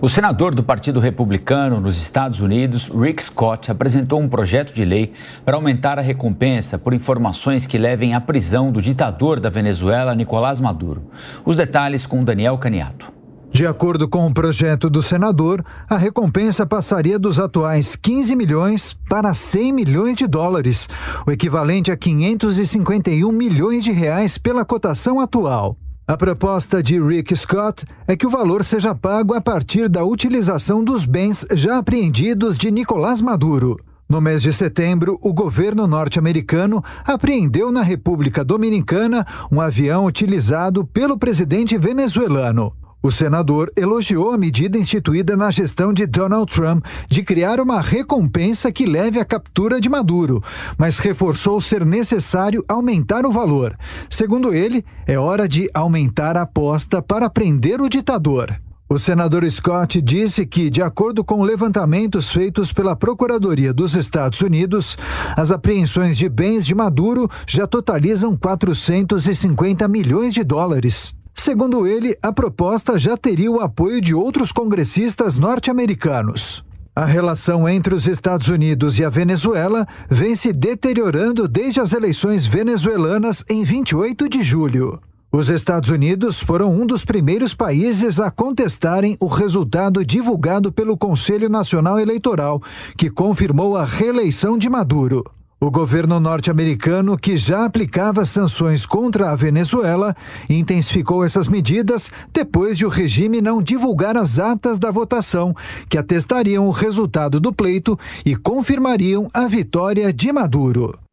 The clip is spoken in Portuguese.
O senador do Partido Republicano nos Estados Unidos, Rick Scott, apresentou um projeto de lei para aumentar a recompensa por informações que levem à prisão do ditador da Venezuela, Nicolás Maduro. Os detalhes com Daniel Caniato. De acordo com o projeto do senador, a recompensa passaria dos atuais 15 milhões para 100 milhões de dólares, o equivalente a 551 milhões de reais pela cotação atual. A proposta de Rick Scott é que o valor seja pago a partir da utilização dos bens já apreendidos de Nicolás Maduro. No mês de setembro, o governo norte-americano apreendeu na República Dominicana um avião utilizado pelo presidente venezuelano. O senador elogiou a medida instituída na gestão de Donald Trump de criar uma recompensa que leve à captura de Maduro, mas reforçou ser necessário aumentar o valor. Segundo ele, é hora de aumentar a aposta para prender o ditador. O senador Scott disse que, de acordo com levantamentos feitos pela Procuradoria dos Estados Unidos, as apreensões de bens de Maduro já totalizam 450 milhões de dólares. Segundo ele, a proposta já teria o apoio de outros congressistas norte-americanos. A relação entre os Estados Unidos e a Venezuela vem se deteriorando desde as eleições venezuelanas em 28 de julho. Os Estados Unidos foram um dos primeiros países a contestarem o resultado divulgado pelo Conselho Nacional Eleitoral, que confirmou a reeleição de Maduro. O governo norte-americano, que já aplicava sanções contra a Venezuela, intensificou essas medidas depois de o regime não divulgar as atas da votação, que atestariam o resultado do pleito e confirmariam a vitória de Maduro.